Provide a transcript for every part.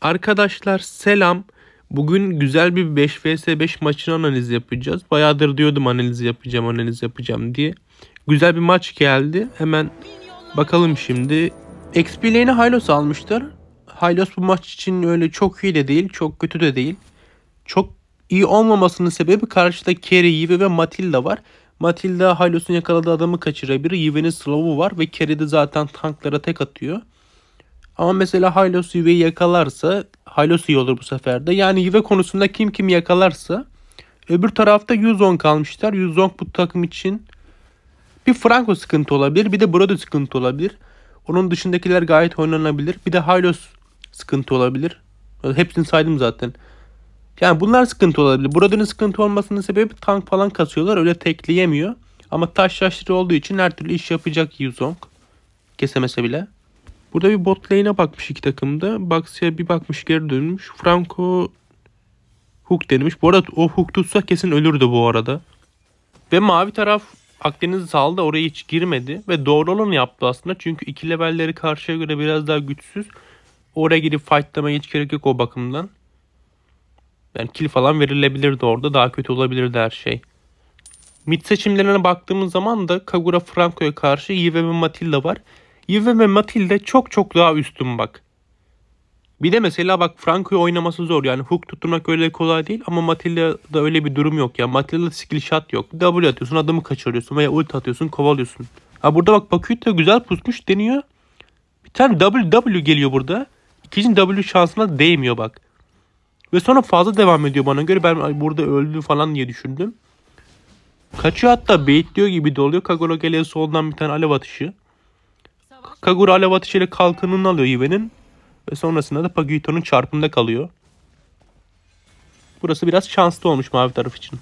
Arkadaşlar selam. Bugün güzel bir 5 vs 5 maçını analiz yapacağız. Bayağıdır diyordum analiz yapacağım analiz yapacağım diye. Güzel bir maç geldi. Hemen bakalım şimdi. XP lane'i Hylos almıştır. Hylos bu maç için öyle çok iyi de değil çok kötü de değil. Çok iyi olmamasının sebebi karşıda Kerry, Yves ve Matilda var. Matilda Hylos'un yakaladığı adamı kaçırabilir. Yiven'in slow'u var ve Kerry de zaten tanklara tek atıyor. Ama mesela Hylos Yuve'yi yakalarsa Hylos iyi olur bu sefer de. Yani Yuve konusunda kim kim yakalarsa öbür tarafta Yuzon kalmışlar. Yuzon bu takım için bir Franco sıkıntı olabilir. Bir de Brody sıkıntı olabilir. Onun dışındakiler gayet oynanabilir. Bir de Hylos sıkıntı olabilir. Hepsini saydım zaten. Yani bunlar sıkıntı olabilir. Brody'nin sıkıntı olmasının sebebi tank falan kasıyorlar. Öyle tekleyemiyor. Ama taş yaşları olduğu için her türlü iş yapacak Yuzong. Kesemese bile. Burada bir bot lane'e bakmış iki takımda. Boxy'a bir bakmış geri dönmüş. Franco hook denemiş. Bu arada o hook tutsa kesin ölürdü bu arada. Ve mavi taraf Akdeniz'i saldı oraya hiç girmedi ve doğru olanı yaptı aslında. Çünkü iki levelleri karşıya göre biraz daha güçsüz. Oraya girip fightlamaya hiç gerek yok o bakımdan. Yani kill falan verilebilirdi orada. Daha kötü olabilirdi her şey. Mid seçimlerine baktığımız zaman da Kagura Franco'ya karşı Yves ve Matilda var. Yves ve Matilde çok çok daha üstün bak. Bir de mesela bak Franco'yu oynaması zor. Yani hook tutturmak öyle kolay değil ama Matilda'da öyle bir durum yok ya. Matilda'da skill shot yok. W atıyorsun adamı kaçırıyorsun veya ult atıyorsun kovalıyorsun. Ha burada bak de güzel pusmuş deniyor. Bir tane W geliyor burada. İkinci W şansına değmiyor bak. Ve sonra fazla devam ediyor bana göre. Ben burada öldü falan diye düşündüm. Kaçıyor hatta baitliyor gibi doluyor. Kagura geliyor soldan bir tane alev atışı. Kagura alev ateşiyle kalkanını alıyor Ive'nin. Ve sonrasında da Pagito'nun çarpımda kalıyor. Burası biraz şanslı olmuş mavi taraf için.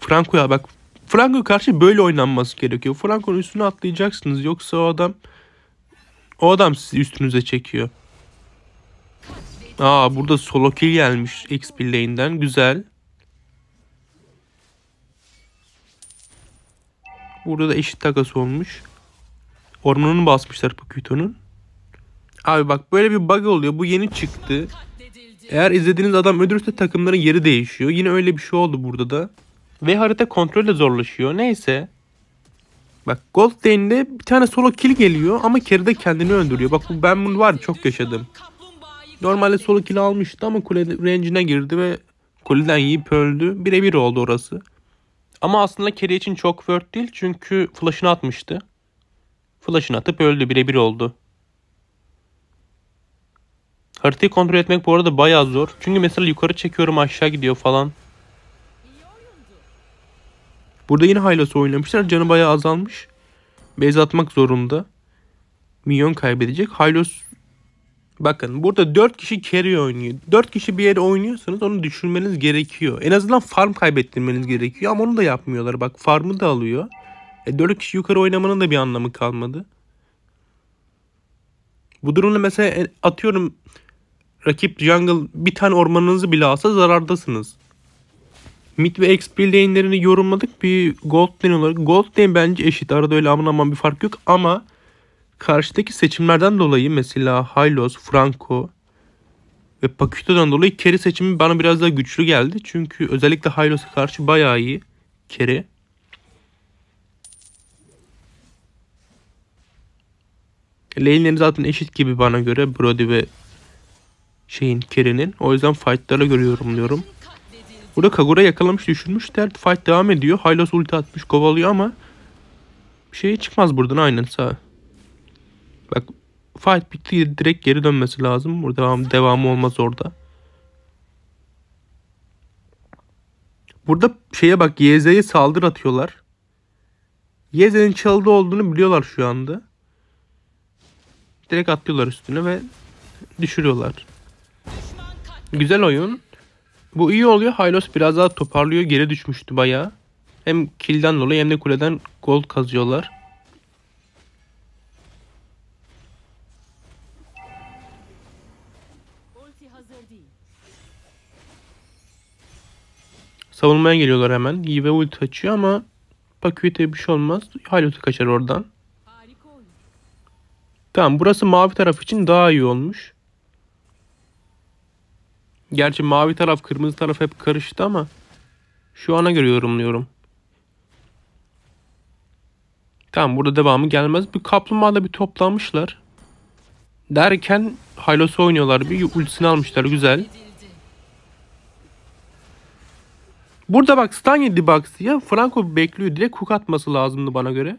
Franco'ya bak. Franco karşı böyle oynanması gerekiyor. Franco'nun üstüne atlayacaksınız. Yoksa o adam o adam sizi üstünüze çekiyor. Aa burada solo kill gelmiş XP lane'den. Güzel. Burada da eşit takası olmuş. Ormanını basmışlar Pokito'nun. Abi bak böyle bir bug oluyor. Bu yeni çıktı. Eğer izlediğiniz adam öldürürse takımların yeri değişiyor. Yine öyle bir şey oldu burada da. Ve harita kontrolle zorlaşıyor. Neyse. Bak Gold Dane'de bir tane solo kill geliyor ama Kerry'de kendini öldürüyor. Bak bu ben bunu var çok yaşadım. Normalde solo kill almıştı ama kule range'ine girdi ve kuleden yiyip öldü. Birebir oldu orası. Ama aslında Keri için çok worth değil çünkü flash'ını atmıştı. Flash'ını atıp öldü. Birebir oldu. Haritayı kontrol etmek bu arada bayağı zor. Çünkü mesela yukarı çekiyorum aşağı gidiyor falan. Burada yine Hylas'ı oynamışlar. Canı bayağı azalmış. Base atmak zorunda. Milyon kaybedecek. Hylos Bakın burada 4 kişi carry oynuyor. 4 kişi bir yere oynuyorsanız onu düşürmeniz gerekiyor. En azından farm kaybettirmeniz gerekiyor ama onu da yapmıyorlar. Bak farmı da alıyor. E 4 kişi yukarı oynamanın da bir anlamı kalmadı. Bu durumda mesela e, atıyorum rakip jungle bir tane ormanınızı bile alsa zarardasınız. Mid ve XP lane'lerini yorumladık bir gold lane olarak. Gold lane bence eşit. Arada öyle aman aman bir fark yok ama karşıdaki seçimlerden dolayı mesela Hylos, Franco ve Pakito'dan dolayı Kerry seçimi bana biraz daha güçlü geldi. Çünkü özellikle Hylos'a karşı bayağı iyi Kerry. Lane'leri zaten eşit gibi bana göre Brody ve şeyin Kerin'in. O yüzden fightlara göre yorumluyorum. Burada Kagura yakalamış düşürmüş, düşünmüşler. Fight devam ediyor. Hylos ulti atmış kovalıyor ama bir şey çıkmaz buradan aynen sağ. Bak fight bitti direkt geri dönmesi lazım. Burada devam, devamı olmaz orada. Burada şeye bak YZ'ye saldırı atıyorlar. YZ'nin çaldı olduğunu biliyorlar şu anda direkt atlıyorlar üstüne ve düşürüyorlar. Güzel oyun. Bu iyi oluyor. Hylos biraz daha toparlıyor. Geri düşmüştü bayağı. Hem kilden dolayı hem de kuleden gol kazıyorlar. Savunmaya geliyorlar hemen. Yive ulti açıyor ama Pakuit'e bir şey olmaz. Hylos'u kaçar oradan. Tamam burası mavi taraf için daha iyi olmuş. Gerçi mavi taraf kırmızı taraf hep karıştı ama şu ana göre yorumluyorum. Tamam burada devamı gelmez. Bir kaplumbağa da bir toplanmışlar. Derken Hylos'u oynuyorlar. Bir ultisini almışlar. Güzel. Burada bak stun yedi Bucks ya. Franco bekliyor. Direkt hook atması lazımdı bana göre.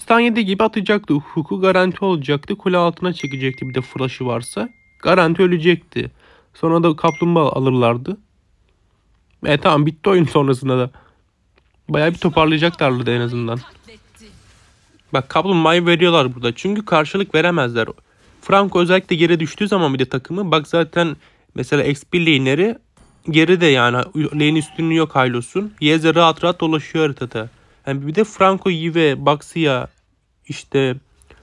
Stanya'da gibi atacaktı. Huku garanti olacaktı. Kule altına çekecekti bir de flaşı varsa. Garanti ölecekti. Sonra da kaplumbağa alırlardı. E tamam bitti oyun sonrasında da. Baya bir toparlayacaklardı en azından. Bak kaplumbağayı veriyorlar burada. Çünkü karşılık veremezler. Frank özellikle geri düştüğü zaman bir de takımı. Bak zaten mesela XP lane'leri geride yani. Lane üstünlüğü yok Haylos'un. Yeze rahat rahat dolaşıyor haritada. Yani bir de Franco Yive, Baxia işte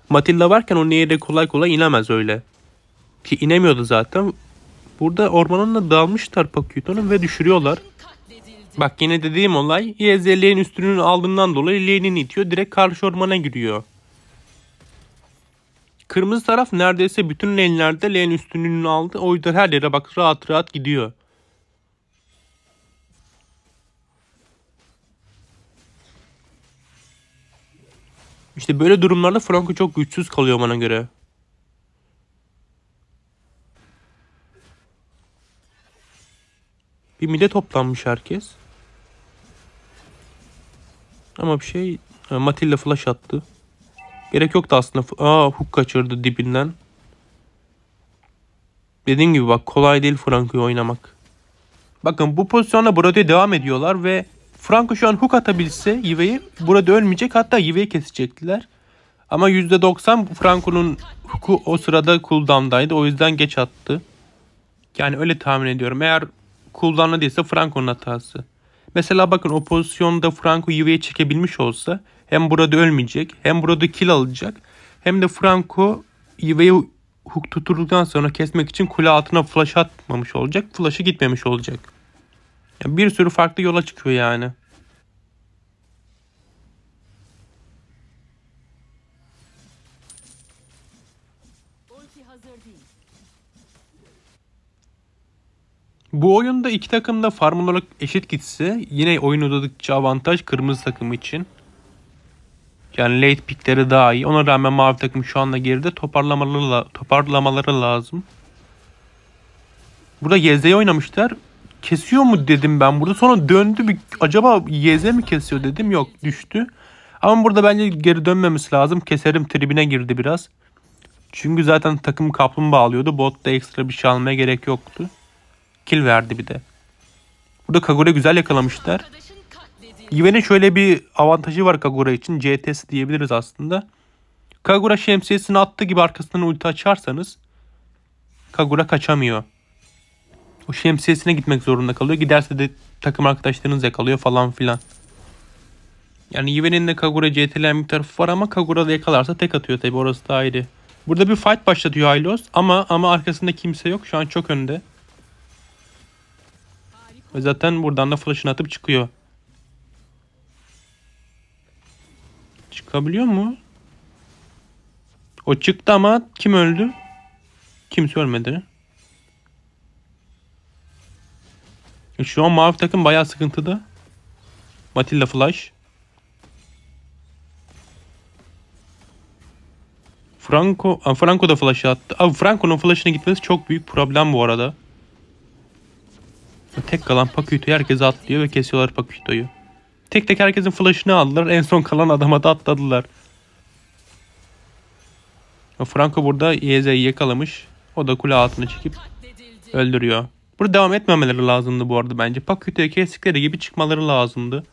Matilda varken o nehire kolay kolay inemez öyle. Ki inemiyordu zaten. Burada ormanına dalmışlar Pakyuto'nun ve düşürüyorlar. Bak yine dediğim olay YZ L'nin üstünün aldığından dolayı L'nin itiyor direkt karşı ormana giriyor. Kırmızı taraf neredeyse bütün lane'lerde lane üstünlüğünü aldı. O yüzden her yere bak rahat rahat gidiyor. İşte böyle durumlarda Franco çok güçsüz kalıyor bana göre. Bir mide toplanmış herkes. Ama bir şey e, Matilda flash attı. Gerek yoktu aslında. Aa hook kaçırdı dibinden. Dediğim gibi bak kolay değil Franco'yu oynamak. Bakın bu pozisyonda Brody devam ediyorlar ve Franco şu an hook atabilse Yive'yi burada ölmeyecek. Hatta Yive'yi kesecektiler. Ama %90 Franco'nun hook'u o sırada cooldown'daydı. O yüzden geç attı. Yani öyle tahmin ediyorum. Eğer cooldown'da değilse Franco'nun hatası. Mesela bakın o pozisyonda Franco Yive'yi çekebilmiş olsa hem burada ölmeyecek hem burada kill alacak hem de Franco Yive'yi hook tuturduktan sonra kesmek için kule altına flash atmamış olacak. Flash'ı gitmemiş olacak. Bir sürü farklı yola çıkıyor yani. Bu oyunda iki takım da farm olarak eşit gitse yine oyun uzadıkça avantaj kırmızı takım için. Yani late pickleri daha iyi. Ona rağmen mavi takım şu anda geride toparlamaları, toparlamaları lazım. Burada Gezde'yi oynamışlar kesiyor mu dedim ben burada. Sonra döndü bir acaba YZ mi kesiyor dedim. Yok düştü. Ama burada bence geri dönmemesi lazım. Keserim tribine girdi biraz. Çünkü zaten takım kaplum bağlıyordu. Botta ekstra bir şey almaya gerek yoktu. Kill verdi bir de. Burada Kagura güzel yakalamışlar. Yven'in şöyle bir avantajı var Kagura için. CTS diyebiliriz aslında. Kagura şemsiyesini attı gibi arkasından ulti açarsanız Kagura kaçamıyor. O şemsiyesine gitmek zorunda kalıyor. Giderse de takım arkadaşlarınız yakalıyor falan filan. Yani Yven'in de Kagura CT'len bir tarafı var ama Kagura da yakalarsa tek atıyor tabi orası da ayrı. Burada bir fight başlatıyor Hylos ama ama arkasında kimse yok. Şu an çok önde. Ve zaten buradan da flash'ını atıp çıkıyor. Çıkabiliyor mu? O çıktı ama kim öldü? Kimse ölmedi. şu an mavi takım bayağı sıkıntıda. Matilda Flash. Franco, Franco da flash attı. Abi Franco'nun flash'ına gitmesi çok büyük problem bu arada. Tek kalan Pakuito'yu herkese atlıyor ve kesiyorlar Pakuito'yu. Tek tek herkesin flash'ını aldılar. En son kalan adama da atladılar. Franco burada Yeze'yi yakalamış. O da kule altına çekip öldürüyor. Burada devam etmemeleri lazımdı bu arada bence. Pak kötüye kestikleri gibi çıkmaları lazımdı.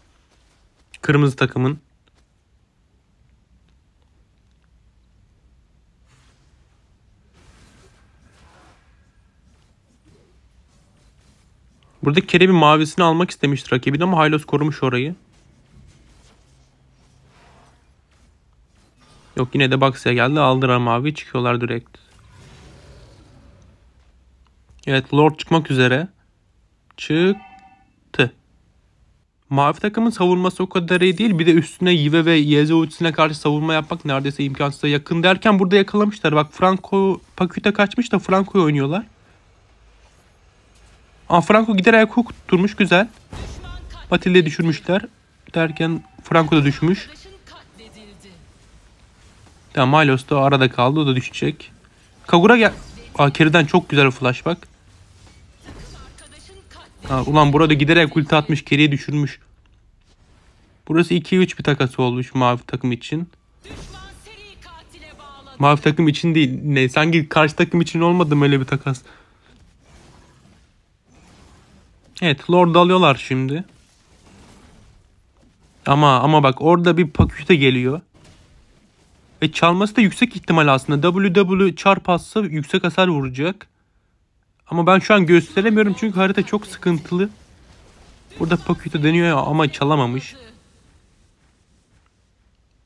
Kırmızı takımın. Burada Kerem'in mavisini almak istemiştir rakibin ama Haylos korumuş orayı. Yok yine de Baksa'ya geldi. Aldıran mavi çıkıyorlar direkt. Evet Lord çıkmak üzere. Çıktı. Mavi takımın savunması o kadar iyi değil. Bir de üstüne Yive ve Yeze ultisine karşı savunma yapmak neredeyse imkansıza yakın derken burada yakalamışlar. Bak Franco Paküta kaçmış da Franco'yu oynuyorlar. Aa, Franco gider ayak hook tutturmuş güzel. Matilde'yi düşürmüşler. Derken Franco da düşmüş. Tamam Milos da arada kaldı o da düşecek. Kagura gel... Aa, Kerry'den çok güzel flash bak. Ha, ulan burada giderek ulti atmış geriye düşürmüş. Burası 2-3 bir takası olmuş mavi takım için. Mavi takım için değil. Ne sanki karşı takım için olmadı öyle bir takas? Evet Lord alıyorlar şimdi. Ama ama bak orada bir paküte geliyor. Ve çalması da yüksek ihtimal aslında. WW çarp yüksek hasar vuracak. Ama ben şu an gösteremiyorum çünkü harita çok sıkıntılı. Burada Pakuito deniyor ama çalamamış.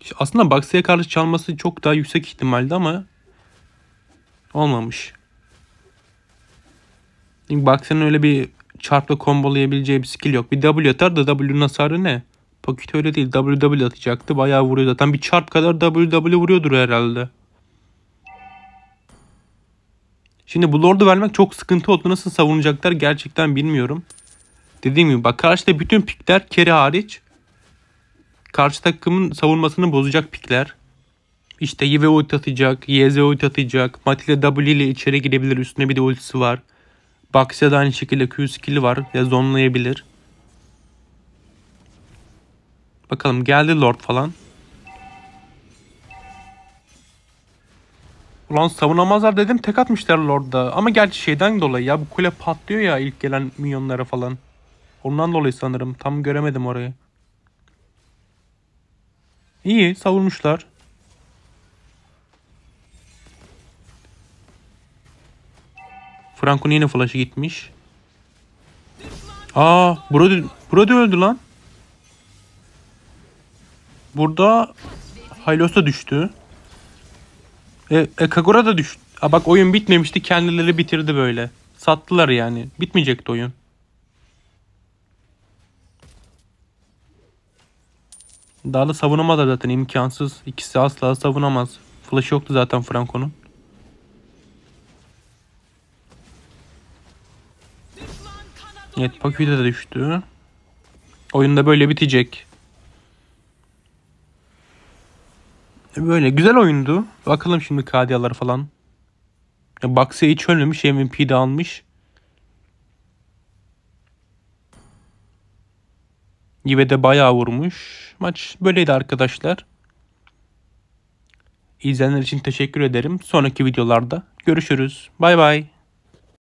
İşte aslında Baksa'ya karşı çalması çok daha yüksek ihtimaldi ama olmamış. Çünkü Baksa'nın öyle bir çarpla kombolayabileceği bir skill yok. Bir W atar da W'nun hasarı ne? Pakuito öyle değil. W W atacaktı. Bayağı vuruyor zaten. Bir çarp kadar W W vuruyordur herhalde. Şimdi bu lordu vermek çok sıkıntı oldu. Nasıl savunacaklar gerçekten bilmiyorum. Dediğim gibi bak karşıda bütün pikler keri hariç. Karşı takımın savunmasını bozacak pikler. İşte Yive ult atacak, Yeze ult atacak. Matilda W ile içeri girebilir. Üstüne bir de ultisi var. Baksya da aynı şekilde Q skill'i var. Ya zonlayabilir. Bakalım geldi Lord falan. Ulan savunamazlar dedim tek atmışlar Lord'a. Ama gerçi şeyden dolayı ya bu kule patlıyor ya ilk gelen minyonlara falan. Ondan dolayı sanırım tam göremedim orayı. İyi savunmuşlar. Franco'nun yine flash'ı gitmiş. Aa, Brody, Brody öldü lan. Burada Hylos da düştü. E, e, Kagura da düştü. A bak oyun bitmemişti kendileri bitirdi böyle. Sattılar yani. Bitmeyecekti oyun. Dağlı savunama da zaten imkansız. İkisi asla savunamaz. Flash yoktu zaten Franco'nun. Evet Paku'da da düştü. Oyunda böyle bitecek. Böyle güzel oyundu. Bakalım şimdi KDA'lar falan. Baksı hiç ölmemiş. MVP'de almış. Gibi de bayağı vurmuş. Maç böyleydi arkadaşlar. İzleyenler için teşekkür ederim. Sonraki videolarda görüşürüz. Bay bay.